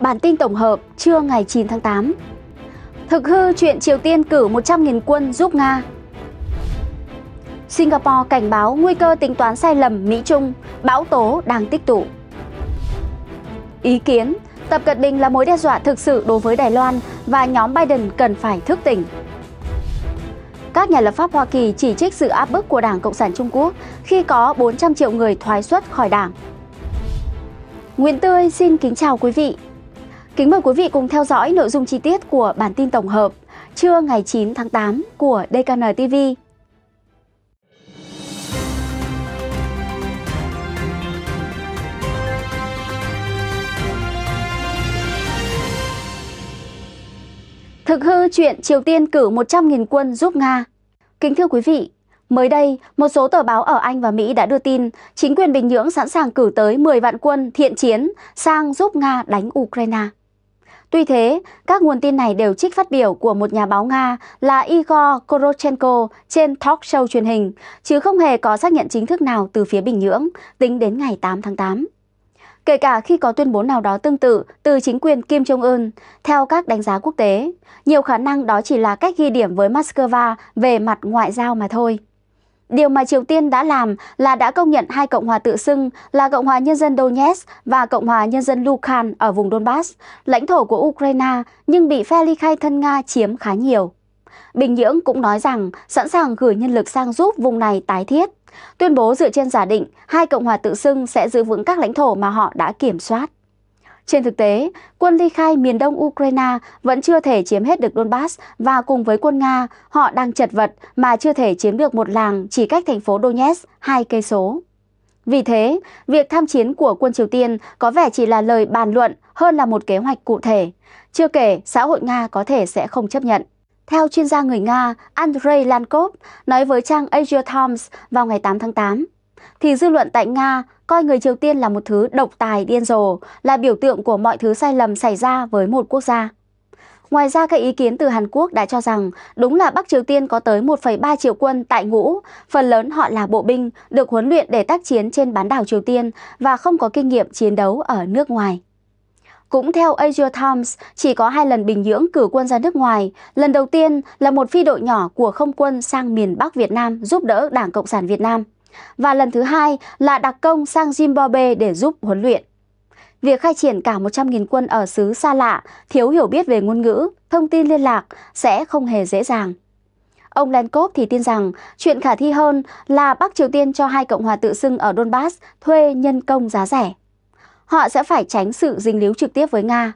Bản tin tổng hợp trưa ngày 9 tháng 8. Thực hư chuyện Triều Tiên cử 100.000 quân giúp Nga. Singapore cảnh báo nguy cơ tính toán sai lầm Mỹ-Trung, bão tố đang tích tụ. Ý kiến, Tập Cận Bình là mối đe dọa thực sự đối với Đài Loan và nhóm Biden cần phải thức tỉnh. Các nhà lập pháp Hoa Kỳ chỉ trích sự áp bức của Đảng Cộng sản Trung Quốc khi có 400 triệu người thoái xuất khỏi Đảng. Nguyễn Tươi xin kính chào quý vị. Kính mời quý vị cùng theo dõi nội dung chi tiết của bản tin tổng hợp trưa ngày 9 tháng 8 của DKN TV. Thực hư chuyện Triều Tiên cử 100.000 quân giúp Nga. Kính thưa quý vị, mới đây, một số tờ báo ở Anh và Mỹ đã đưa tin chính quyền Bình Nhưỡng sẵn sàng cử tới 10 vạn quân thiện chiến sang giúp Nga đánh Ukraine. Tuy thế, các nguồn tin này đều trích phát biểu của một nhà báo Nga là Igor Korochenko trên talk show truyền hình, chứ không hề có xác nhận chính thức nào từ phía Bình Nhưỡng tính đến ngày 8 tháng 8 kể cả khi có tuyên bố nào đó tương tự từ chính quyền Kim Jong-un. Theo các đánh giá quốc tế, nhiều khả năng đó chỉ là cách ghi điểm với Moscow về mặt ngoại giao mà thôi. Điều mà Triều Tiên đã làm là đã công nhận hai cộng hòa tự xưng là Cộng hòa Nhân dân Donetsk và Cộng hòa Nhân dân Lukan ở vùng Donbass, lãnh thổ của Ukraine nhưng bị phe ly khai thân Nga chiếm khá nhiều. Bình Nhưỡng cũng nói rằng sẵn sàng gửi nhân lực sang giúp vùng này tái thiết. Tuyên bố dựa trên giả định hai Cộng hòa tự xưng sẽ giữ vững các lãnh thổ mà họ đã kiểm soát. Trên thực tế, quân ly khai miền đông Ukraine vẫn chưa thể chiếm hết được Donbass và cùng với quân Nga, họ đang chật vật mà chưa thể chiếm được một làng chỉ cách thành phố Donetsk hai cây số. Vì thế, việc tham chiến của quân Triều Tiên có vẻ chỉ là lời bàn luận hơn là một kế hoạch cụ thể. Chưa kể, xã hội Nga có thể sẽ không chấp nhận. Theo chuyên gia người Nga Andrei Lankov nói với trang Asia Times vào ngày 8 tháng 8, thì dư luận tại Nga coi người Triều Tiên là một thứ độc tài điên rồ, là biểu tượng của mọi thứ sai lầm xảy ra với một quốc gia. Ngoài ra, các ý kiến từ Hàn Quốc đã cho rằng đúng là Bắc Triều Tiên có tới 1,3 triệu quân tại ngũ, phần lớn họ là bộ binh, được huấn luyện để tác chiến trên bán đảo Triều Tiên và không có kinh nghiệm chiến đấu ở nước ngoài. Cũng theo Asia Times, chỉ có hai lần Bình Nhưỡng cử quân ra nước ngoài. Lần đầu tiên là một phi đội nhỏ của không quân sang miền Bắc Việt Nam giúp đỡ Đảng Cộng sản Việt Nam – và lần thứ hai là đặc công sang Zimbabwe để giúp huấn luyện. Việc khai triển cả 100.000 quân ở xứ xa lạ, thiếu hiểu biết về ngôn ngữ, thông tin liên lạc sẽ không hề dễ dàng. Ông Lenkov thì tin rằng chuyện khả thi hơn là Bắc Triều Tiên cho hai cộng hòa tự xưng ở Donbass thuê nhân công giá rẻ. Họ sẽ phải tránh sự dính líu trực tiếp với Nga,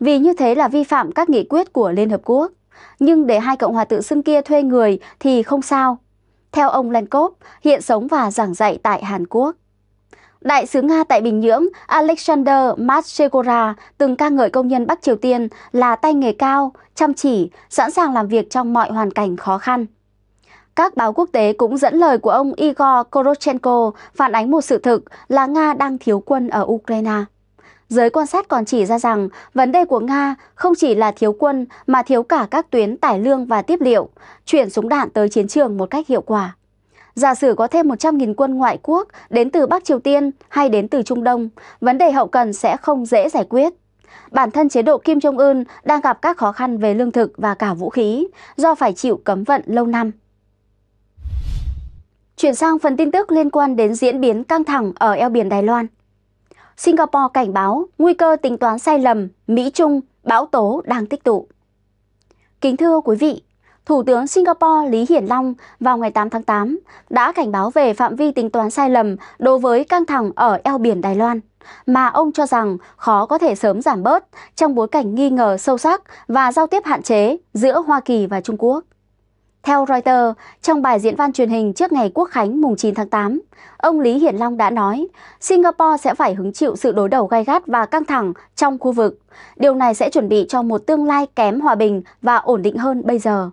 vì như thế là vi phạm các nghị quyết của Liên Hợp Quốc. Nhưng để hai cộng hòa tự xưng kia thuê người thì không sao theo ông Lenkov, hiện sống và giảng dạy tại Hàn Quốc. Đại sứ Nga tại Bình Nhưỡng Alexander Matshegora từng ca ngợi công nhân Bắc Triều Tiên là tay nghề cao, chăm chỉ, sẵn sàng làm việc trong mọi hoàn cảnh khó khăn. Các báo quốc tế cũng dẫn lời của ông Igor Korochenko phản ánh một sự thực là Nga đang thiếu quân ở Ukraine. Giới quan sát còn chỉ ra rằng vấn đề của Nga không chỉ là thiếu quân mà thiếu cả các tuyến tải lương và tiếp liệu, chuyển súng đạn tới chiến trường một cách hiệu quả. Giả sử có thêm 100.000 quân ngoại quốc đến từ Bắc Triều Tiên hay đến từ Trung Đông, vấn đề hậu cần sẽ không dễ giải quyết. Bản thân chế độ Kim Jong-un đang gặp các khó khăn về lương thực và cả vũ khí do phải chịu cấm vận lâu năm. Chuyển sang phần tin tức liên quan đến diễn biến căng thẳng ở eo biển Đài Loan. Singapore cảnh báo nguy cơ tính toán sai lầm, Mỹ-Trung, bão tố đang tích tụ. Kính thưa quý vị, Thủ tướng Singapore Lý Hiển Long vào ngày 8 tháng 8 đã cảnh báo về phạm vi tính toán sai lầm đối với căng thẳng ở eo biển Đài Loan, mà ông cho rằng khó có thể sớm giảm bớt trong bối cảnh nghi ngờ sâu sắc và giao tiếp hạn chế giữa Hoa Kỳ và Trung Quốc. Theo Reuters, trong bài diễn văn truyền hình trước ngày Quốc khánh mùng 9 tháng 8, ông Lý Hiển Long đã nói Singapore sẽ phải hứng chịu sự đối đầu gay gắt và căng thẳng trong khu vực. Điều này sẽ chuẩn bị cho một tương lai kém hòa bình và ổn định hơn bây giờ.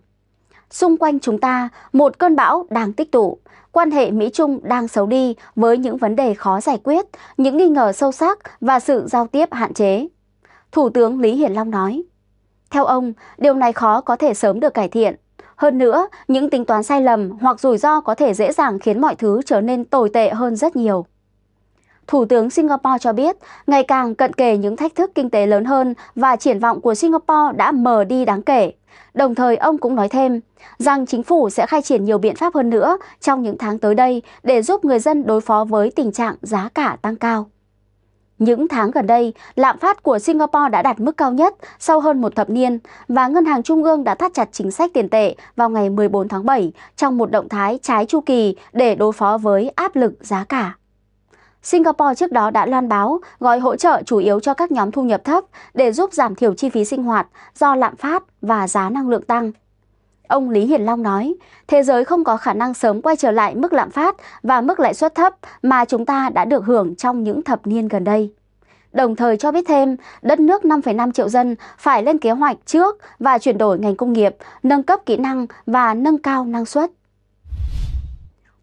Xung quanh chúng ta, một cơn bão đang tích tụ. Quan hệ Mỹ-Trung đang xấu đi với những vấn đề khó giải quyết, những nghi ngờ sâu sắc và sự giao tiếp hạn chế. Thủ tướng Lý Hiển Long nói. Theo ông, điều này khó có thể sớm được cải thiện hơn nữa, những tính toán sai lầm hoặc rủi ro có thể dễ dàng khiến mọi thứ trở nên tồi tệ hơn rất nhiều. Thủ tướng Singapore cho biết, ngày càng cận kề những thách thức kinh tế lớn hơn và triển vọng của Singapore đã mờ đi đáng kể. Đồng thời, ông cũng nói thêm rằng chính phủ sẽ khai triển nhiều biện pháp hơn nữa trong những tháng tới đây để giúp người dân đối phó với tình trạng giá cả tăng cao. Những tháng gần đây, lạm phát của Singapore đã đạt mức cao nhất sau hơn một thập niên và Ngân hàng Trung ương đã thắt chặt chính sách tiền tệ vào ngày 14 tháng 7 trong một động thái trái chu kỳ để đối phó với áp lực giá cả. Singapore trước đó đã loan báo gói hỗ trợ chủ yếu cho các nhóm thu nhập thấp để giúp giảm thiểu chi phí sinh hoạt do lạm phát và giá năng lượng tăng. Ông Lý hiền Long nói, thế giới không có khả năng sớm quay trở lại mức lạm phát và mức lãi suất thấp mà chúng ta đã được hưởng trong những thập niên gần đây. Đồng thời cho biết thêm, đất nước 5,5 triệu dân phải lên kế hoạch trước và chuyển đổi ngành công nghiệp, nâng cấp kỹ năng và nâng cao năng suất.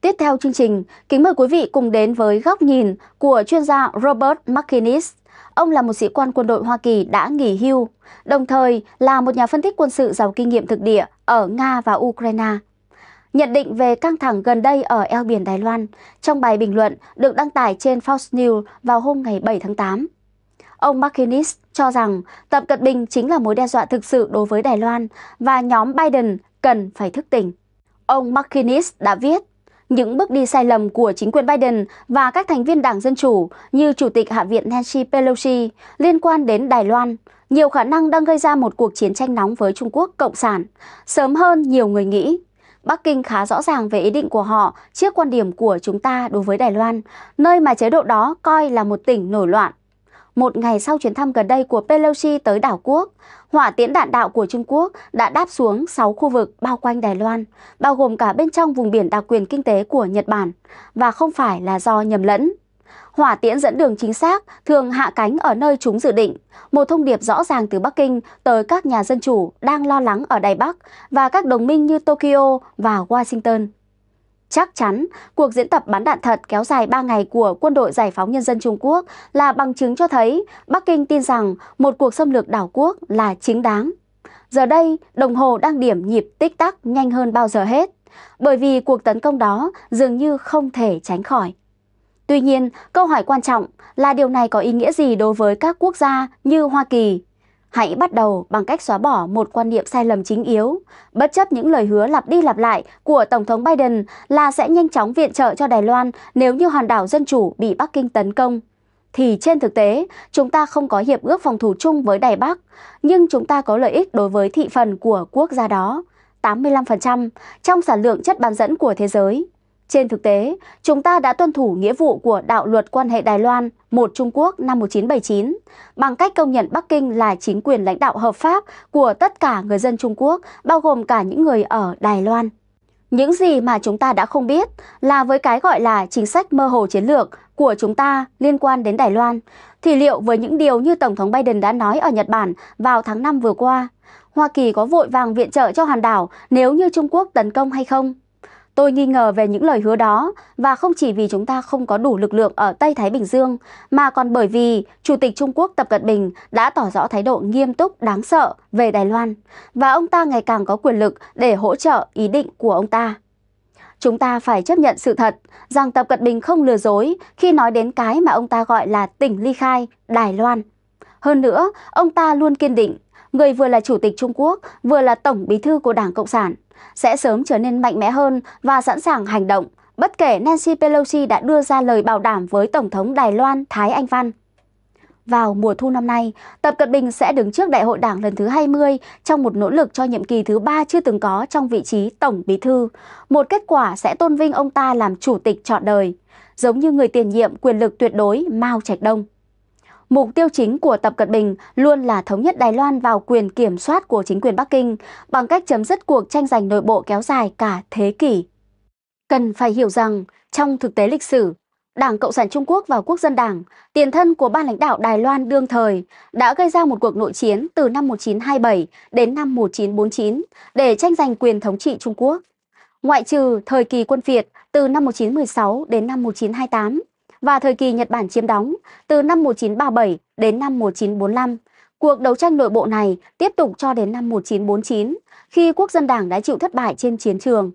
Tiếp theo chương trình, kính mời quý vị cùng đến với góc nhìn của chuyên gia Robert McInnes Ông là một sĩ quan quân đội Hoa Kỳ đã nghỉ hưu, đồng thời là một nhà phân tích quân sự giàu kinh nghiệm thực địa ở Nga và Ukraine. Nhận định về căng thẳng gần đây ở eo biển Đài Loan trong bài bình luận được đăng tải trên Fox News vào hôm ngày 7 tháng 8. Ông McInnes cho rằng Tập Cận Bình chính là mối đe dọa thực sự đối với Đài Loan và nhóm Biden cần phải thức tỉnh. Ông McInnes đã viết những bước đi sai lầm của chính quyền Biden và các thành viên Đảng Dân Chủ như Chủ tịch Hạ viện Nancy Pelosi liên quan đến Đài Loan nhiều khả năng đang gây ra một cuộc chiến tranh nóng với Trung Quốc Cộng sản, sớm hơn nhiều người nghĩ. Bắc Kinh khá rõ ràng về ý định của họ trước quan điểm của chúng ta đối với Đài Loan, nơi mà chế độ đó coi là một tỉnh nổi loạn. Một ngày sau chuyến thăm gần đây của Pelosi tới đảo quốc, hỏa tiễn đạn đạo của Trung Quốc đã đáp xuống 6 khu vực bao quanh Đài Loan, bao gồm cả bên trong vùng biển đặc quyền kinh tế của Nhật Bản, và không phải là do nhầm lẫn. Hỏa tiễn dẫn đường chính xác thường hạ cánh ở nơi chúng dự định, một thông điệp rõ ràng từ Bắc Kinh tới các nhà dân chủ đang lo lắng ở Đài Bắc và các đồng minh như Tokyo và Washington. Chắc chắn, cuộc diễn tập bắn đạn thật kéo dài 3 ngày của quân đội giải phóng nhân dân Trung Quốc là bằng chứng cho thấy Bắc Kinh tin rằng một cuộc xâm lược đảo quốc là chính đáng. Giờ đây, đồng hồ đang điểm nhịp tích tắc nhanh hơn bao giờ hết, bởi vì cuộc tấn công đó dường như không thể tránh khỏi. Tuy nhiên, câu hỏi quan trọng là điều này có ý nghĩa gì đối với các quốc gia như Hoa Kỳ, Hãy bắt đầu bằng cách xóa bỏ một quan niệm sai lầm chính yếu, bất chấp những lời hứa lặp đi lặp lại của Tổng thống Biden là sẽ nhanh chóng viện trợ cho Đài Loan nếu như hòn đảo Dân Chủ bị Bắc Kinh tấn công. Thì trên thực tế, chúng ta không có hiệp ước phòng thủ chung với Đài Bắc, nhưng chúng ta có lợi ích đối với thị phần của quốc gia đó. 85% trong sản lượng chất bán dẫn của thế giới. Trên thực tế, chúng ta đã tuân thủ nghĩa vụ của đạo luật quan hệ Đài Loan một Trung Quốc năm 1979 bằng cách công nhận Bắc Kinh là chính quyền lãnh đạo hợp pháp của tất cả người dân Trung Quốc, bao gồm cả những người ở Đài Loan. Những gì mà chúng ta đã không biết là với cái gọi là chính sách mơ hồ chiến lược của chúng ta liên quan đến Đài Loan, thì liệu với những điều như Tổng thống Biden đã nói ở Nhật Bản vào tháng 5 vừa qua, Hoa Kỳ có vội vàng viện trợ cho hòn đảo nếu như Trung Quốc tấn công hay không? Tôi nghi ngờ về những lời hứa đó và không chỉ vì chúng ta không có đủ lực lượng ở Tây Thái Bình Dương mà còn bởi vì Chủ tịch Trung Quốc Tập Cận Bình đã tỏ rõ thái độ nghiêm túc đáng sợ về Đài Loan và ông ta ngày càng có quyền lực để hỗ trợ ý định của ông ta. Chúng ta phải chấp nhận sự thật rằng Tập Cận Bình không lừa dối khi nói đến cái mà ông ta gọi là tỉnh ly khai Đài Loan. Hơn nữa, ông ta luôn kiên định người vừa là chủ tịch Trung Quốc, vừa là tổng bí thư của Đảng Cộng sản, sẽ sớm trở nên mạnh mẽ hơn và sẵn sàng hành động, bất kể Nancy Pelosi đã đưa ra lời bảo đảm với Tổng thống Đài Loan Thái Anh Văn. Vào mùa thu năm nay, Tập Cận Bình sẽ đứng trước Đại hội Đảng lần thứ 20 trong một nỗ lực cho nhiệm kỳ thứ ba chưa từng có trong vị trí Tổng Bí Thư. Một kết quả sẽ tôn vinh ông ta làm chủ tịch trọn đời, giống như người tiền nhiệm quyền lực tuyệt đối Mao Trạch Đông. Mục tiêu chính của Tập Cận Bình luôn là thống nhất Đài Loan vào quyền kiểm soát của chính quyền Bắc Kinh bằng cách chấm dứt cuộc tranh giành nội bộ kéo dài cả thế kỷ. Cần phải hiểu rằng, trong thực tế lịch sử, Đảng Cộng sản Trung Quốc và Quốc dân Đảng, tiền thân của ban lãnh đạo Đài Loan đương thời, đã gây ra một cuộc nội chiến từ năm 1927 đến năm 1949 để tranh giành quyền thống trị Trung Quốc. Ngoại trừ thời kỳ quân Việt từ năm 1916 đến năm 1928, và thời kỳ Nhật Bản chiếm đóng từ năm 1937 đến năm 1945. Cuộc đấu tranh nội bộ này tiếp tục cho đến năm 1949 khi Quốc dân Đảng đã chịu thất bại trên chiến trường.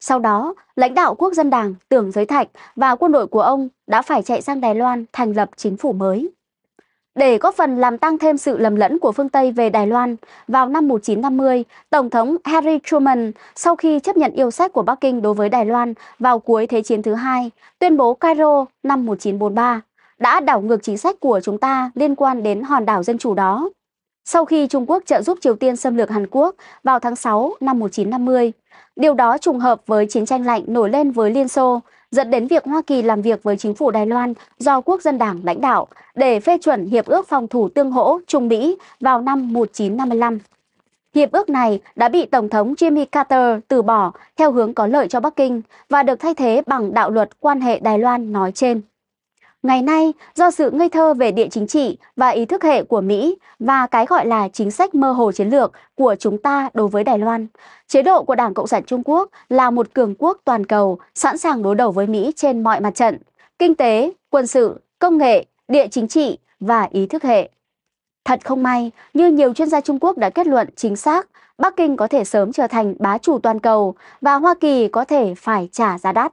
Sau đó, lãnh đạo Quốc dân Đảng, Tưởng Giới Thạch và quân đội của ông đã phải chạy sang Đài Loan thành lập chính phủ mới. Để góp phần làm tăng thêm sự lầm lẫn của phương Tây về Đài Loan, vào năm 1950, Tổng thống Harry Truman, sau khi chấp nhận yêu sách của Bắc Kinh đối với Đài Loan vào cuối Thế chiến thứ hai, tuyên bố Cairo năm 1943 đã đảo ngược chính sách của chúng ta liên quan đến hòn đảo dân chủ đó. Sau khi Trung Quốc trợ giúp Triều Tiên xâm lược Hàn Quốc vào tháng 6 năm 1950, điều đó trùng hợp với chiến tranh lạnh nổi lên với Liên Xô dẫn đến việc Hoa Kỳ làm việc với chính phủ Đài Loan do quốc dân đảng lãnh đạo để phê chuẩn Hiệp ước phòng thủ tương hỗ Trung Mỹ vào năm 1955. Hiệp ước này đã bị Tổng thống Jimmy Carter từ bỏ theo hướng có lợi cho Bắc Kinh và được thay thế bằng đạo luật quan hệ Đài Loan nói trên. Ngày nay, do sự ngây thơ về địa chính trị và ý thức hệ của Mỹ và cái gọi là chính sách mơ hồ chiến lược của chúng ta đối với Đài Loan, chế độ của Đảng Cộng sản Trung Quốc là một cường quốc toàn cầu sẵn sàng đối đầu với Mỹ trên mọi mặt trận, kinh tế, quân sự, công nghệ, địa chính trị và ý thức hệ. Thật không may, như nhiều chuyên gia Trung Quốc đã kết luận chính xác, Bắc Kinh có thể sớm trở thành bá chủ toàn cầu và Hoa Kỳ có thể phải trả giá đắt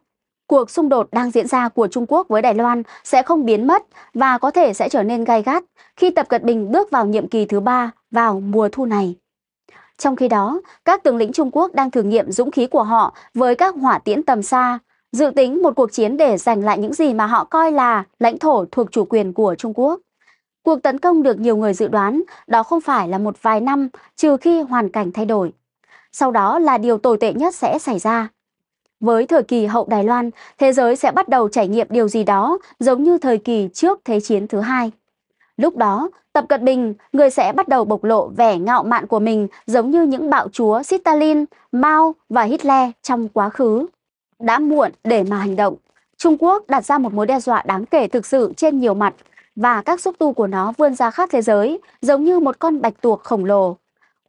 cuộc xung đột đang diễn ra của Trung Quốc với Đài Loan sẽ không biến mất và có thể sẽ trở nên gai gắt khi Tập Cận Bình bước vào nhiệm kỳ thứ ba vào mùa thu này. Trong khi đó, các tướng lĩnh Trung Quốc đang thử nghiệm dũng khí của họ với các hỏa tiễn tầm xa, dự tính một cuộc chiến để giành lại những gì mà họ coi là lãnh thổ thuộc chủ quyền của Trung Quốc. Cuộc tấn công được nhiều người dự đoán đó không phải là một vài năm trừ khi hoàn cảnh thay đổi. Sau đó là điều tồi tệ nhất sẽ xảy ra. Với thời kỳ hậu Đài Loan, thế giới sẽ bắt đầu trải nghiệm điều gì đó giống như thời kỳ trước Thế chiến thứ hai. Lúc đó, Tập Cận Bình, người sẽ bắt đầu bộc lộ vẻ ngạo mạn của mình giống như những bạo chúa Stalin, Mao và Hitler trong quá khứ. Đã muộn để mà hành động. Trung Quốc đặt ra một mối đe dọa đáng kể thực sự trên nhiều mặt và các xúc tu của nó vươn ra khắp thế giới giống như một con bạch tuộc khổng lồ.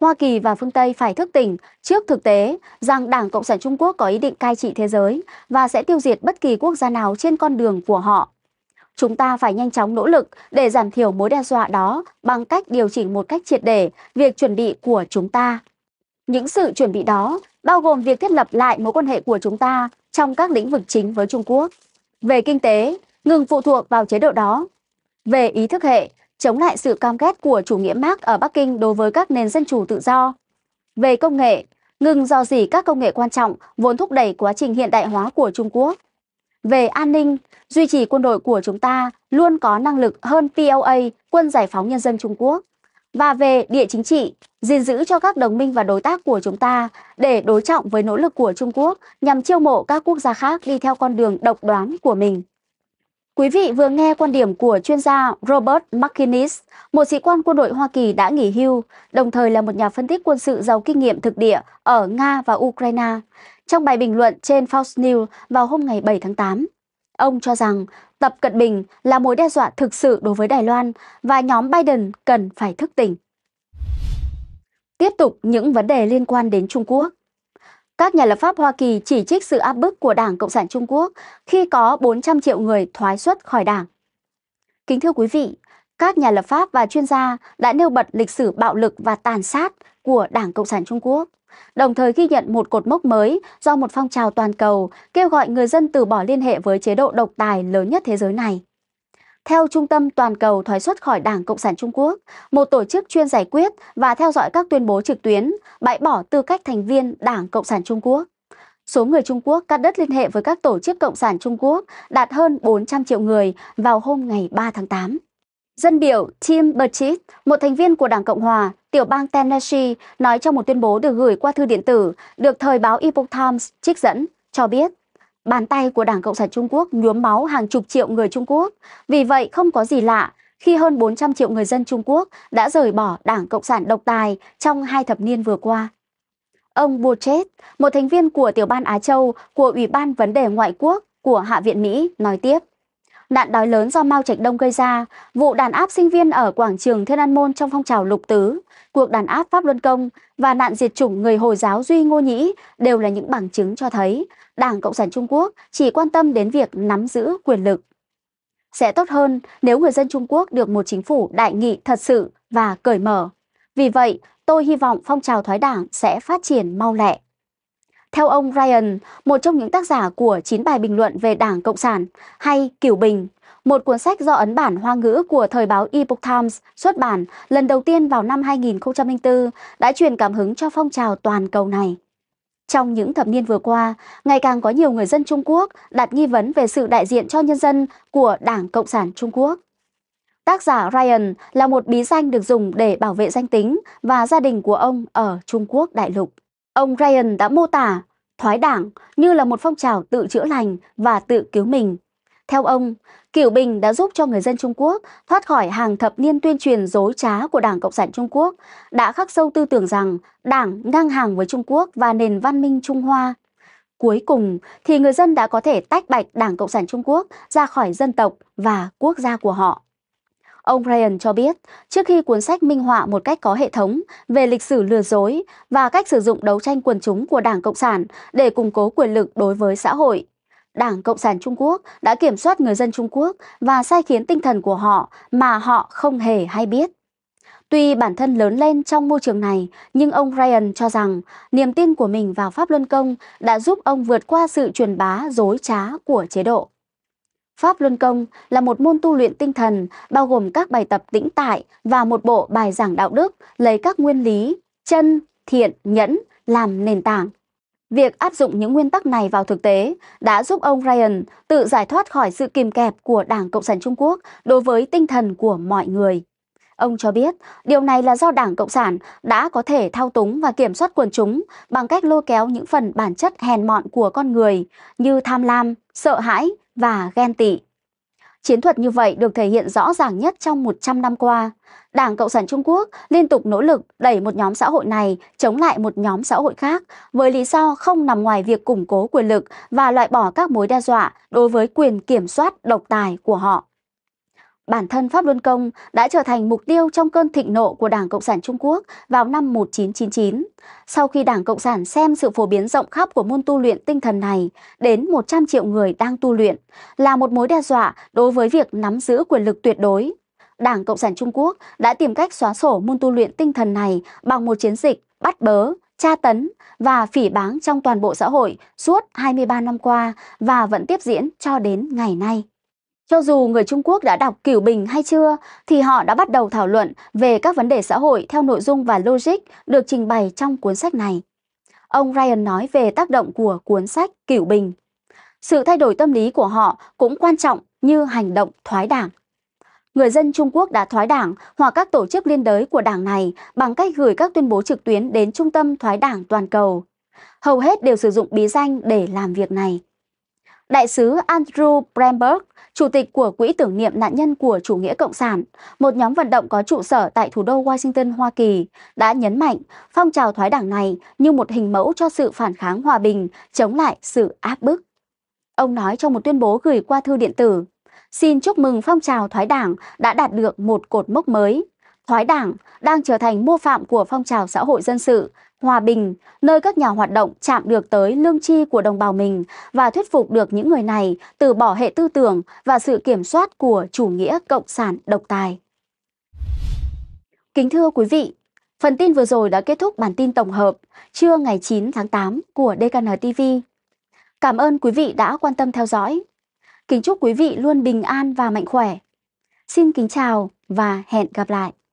Hoa Kỳ và phương Tây phải thức tỉnh trước thực tế rằng Đảng Cộng sản Trung Quốc có ý định cai trị thế giới và sẽ tiêu diệt bất kỳ quốc gia nào trên con đường của họ. Chúng ta phải nhanh chóng nỗ lực để giảm thiểu mối đe dọa đó bằng cách điều chỉnh một cách triệt để việc chuẩn bị của chúng ta. Những sự chuẩn bị đó bao gồm việc thiết lập lại mối quan hệ của chúng ta trong các lĩnh vực chính với Trung Quốc. Về kinh tế, ngừng phụ thuộc vào chế độ đó. Về ý thức hệ, chống lại sự cam kết của chủ nghĩa Marx ở Bắc Kinh đối với các nền dân chủ tự do. Về công nghệ, ngừng do gì các công nghệ quan trọng vốn thúc đẩy quá trình hiện đại hóa của Trung Quốc. Về an ninh, duy trì quân đội của chúng ta luôn có năng lực hơn PLA, Quân Giải phóng Nhân dân Trung Quốc. Và về địa chính trị, gìn giữ cho các đồng minh và đối tác của chúng ta để đối trọng với nỗ lực của Trung Quốc nhằm chiêu mộ các quốc gia khác đi theo con đường độc đoán của mình. Quý vị vừa nghe quan điểm của chuyên gia Robert McInnes, một sĩ quan quân đội Hoa Kỳ đã nghỉ hưu, đồng thời là một nhà phân tích quân sự giàu kinh nghiệm thực địa ở Nga và Ukraine. Trong bài bình luận trên Fox News vào hôm ngày 7 tháng 8, ông cho rằng Tập Cận Bình là mối đe dọa thực sự đối với Đài Loan và nhóm Biden cần phải thức tỉnh. Tiếp tục những vấn đề liên quan đến Trung Quốc. Các nhà lập pháp Hoa Kỳ chỉ trích sự áp bức của Đảng Cộng sản Trung Quốc khi có 400 triệu người thoái xuất khỏi Đảng. Kính thưa quý vị, các nhà lập pháp và chuyên gia đã nêu bật lịch sử bạo lực và tàn sát của Đảng Cộng sản Trung Quốc, đồng thời ghi nhận một cột mốc mới do một phong trào toàn cầu kêu gọi người dân từ bỏ liên hệ với chế độ độc tài lớn nhất thế giới này. Theo Trung tâm Toàn cầu Thoái xuất khỏi Đảng Cộng sản Trung Quốc, một tổ chức chuyên giải quyết và theo dõi các tuyên bố trực tuyến, bãi bỏ tư cách thành viên Đảng Cộng sản Trung Quốc. Số người Trung Quốc cắt đất liên hệ với các tổ chức Cộng sản Trung Quốc đạt hơn 400 triệu người vào hôm ngày 3 tháng 8. Dân biểu Tim Burchett, một thành viên của Đảng Cộng Hòa, tiểu bang Tennessee, nói trong một tuyên bố được gửi qua thư điện tử, được thời báo Epoch Times trích dẫn, cho biết Bàn tay của Đảng Cộng sản Trung Quốc nhuốm máu hàng chục triệu người Trung Quốc. Vì vậy không có gì lạ khi hơn 400 triệu người dân Trung Quốc đã rời bỏ Đảng Cộng sản độc tài trong hai thập niên vừa qua. Ông Buchet, một thành viên của tiểu ban Á Châu của Ủy ban Vấn đề Ngoại quốc của Hạ viện Mỹ, nói tiếp. Nạn đói lớn do Mao Trạch Đông gây ra, vụ đàn áp sinh viên ở quảng trường Thiên An Môn trong phong trào lục tứ, cuộc đàn áp Pháp Luân Công và nạn diệt chủng người Hồi giáo Duy Ngô Nhĩ đều là những bằng chứng cho thấy Đảng Cộng sản Trung Quốc chỉ quan tâm đến việc nắm giữ quyền lực. Sẽ tốt hơn nếu người dân Trung Quốc được một chính phủ đại nghị thật sự và cởi mở. Vì vậy, tôi hy vọng phong trào thoái đảng sẽ phát triển mau lẹ. Theo ông Ryan, một trong những tác giả của 9 bài bình luận về Đảng Cộng sản, hay Kiểu Bình, một cuốn sách do ấn bản hoa ngữ của thời báo Epoch Times xuất bản lần đầu tiên vào năm 2004 đã truyền cảm hứng cho phong trào toàn cầu này. Trong những thập niên vừa qua, ngày càng có nhiều người dân Trung Quốc đặt nghi vấn về sự đại diện cho nhân dân của Đảng Cộng sản Trung Quốc. Tác giả Ryan là một bí danh được dùng để bảo vệ danh tính và gia đình của ông ở Trung Quốc đại lục. Ông Ryan đã mô tả thoái đảng như là một phong trào tự chữa lành và tự cứu mình. Theo ông, Kiểu Bình đã giúp cho người dân Trung Quốc thoát khỏi hàng thập niên tuyên truyền dối trá của Đảng Cộng sản Trung Quốc, đã khắc sâu tư tưởng rằng Đảng ngang hàng với Trung Quốc và nền văn minh Trung Hoa. Cuối cùng thì người dân đã có thể tách bạch Đảng Cộng sản Trung Quốc ra khỏi dân tộc và quốc gia của họ. Ông Ryan cho biết, trước khi cuốn sách minh họa một cách có hệ thống về lịch sử lừa dối và cách sử dụng đấu tranh quần chúng của Đảng Cộng sản để củng cố quyền lực đối với xã hội, Đảng Cộng sản Trung Quốc đã kiểm soát người dân Trung Quốc và sai khiến tinh thần của họ mà họ không hề hay biết. Tuy bản thân lớn lên trong môi trường này, nhưng ông Ryan cho rằng niềm tin của mình vào pháp luân công đã giúp ông vượt qua sự truyền bá dối trá của chế độ. Pháp Luân Công là một môn tu luyện tinh thần bao gồm các bài tập tĩnh tại và một bộ bài giảng đạo đức lấy các nguyên lý chân, thiện, nhẫn làm nền tảng. Việc áp dụng những nguyên tắc này vào thực tế đã giúp ông Ryan tự giải thoát khỏi sự kìm kẹp của Đảng Cộng sản Trung Quốc đối với tinh thần của mọi người. Ông cho biết điều này là do Đảng Cộng sản đã có thể thao túng và kiểm soát quần chúng bằng cách lôi kéo những phần bản chất hèn mọn của con người như tham lam, sợ hãi, và ghen tị. Chiến thuật như vậy được thể hiện rõ ràng nhất trong 100 năm qua. Đảng Cộng sản Trung Quốc liên tục nỗ lực đẩy một nhóm xã hội này chống lại một nhóm xã hội khác với lý do không nằm ngoài việc củng cố quyền lực và loại bỏ các mối đe dọa đối với quyền kiểm soát độc tài của họ. Bản thân Pháp Luân Công đã trở thành mục tiêu trong cơn thịnh nộ của Đảng Cộng sản Trung Quốc vào năm 1999, sau khi Đảng Cộng sản xem sự phổ biến rộng khắp của môn tu luyện tinh thần này đến 100 triệu người đang tu luyện là một mối đe dọa đối với việc nắm giữ quyền lực tuyệt đối. Đảng Cộng sản Trung Quốc đã tìm cách xóa sổ môn tu luyện tinh thần này bằng một chiến dịch bắt bớ, tra tấn và phỉ báng trong toàn bộ xã hội suốt 23 năm qua và vẫn tiếp diễn cho đến ngày nay. Cho dù người Trung Quốc đã đọc Cửu Bình hay chưa, thì họ đã bắt đầu thảo luận về các vấn đề xã hội theo nội dung và logic được trình bày trong cuốn sách này. Ông Ryan nói về tác động của cuốn sách Cửu Bình. Sự thay đổi tâm lý của họ cũng quan trọng như hành động thoái đảng. Người dân Trung Quốc đã thoái đảng hoặc các tổ chức liên đới của đảng này bằng cách gửi các tuyên bố trực tuyến đến Trung tâm Thoái đảng toàn cầu. Hầu hết đều sử dụng bí danh để làm việc này. Đại sứ Andrew Bremberg, chủ tịch của Quỹ tưởng niệm nạn nhân của chủ nghĩa cộng sản, một nhóm vận động có trụ sở tại thủ đô Washington, Hoa Kỳ, đã nhấn mạnh phong trào thoái đảng này như một hình mẫu cho sự phản kháng hòa bình, chống lại sự áp bức. Ông nói trong một tuyên bố gửi qua thư điện tử, xin chúc mừng phong trào thoái đảng đã đạt được một cột mốc mới. Thoái đảng đang trở thành mô phạm của phong trào xã hội dân sự, hòa bình, nơi các nhà hoạt động chạm được tới lương tri của đồng bào mình và thuyết phục được những người này từ bỏ hệ tư tưởng và sự kiểm soát của chủ nghĩa cộng sản độc tài. Kính thưa quý vị, phần tin vừa rồi đã kết thúc bản tin tổng hợp trưa ngày 9 tháng 8 của DKN TV. Cảm ơn quý vị đã quan tâm theo dõi. Kính chúc quý vị luôn bình an và mạnh khỏe. Xin kính chào và hẹn gặp lại.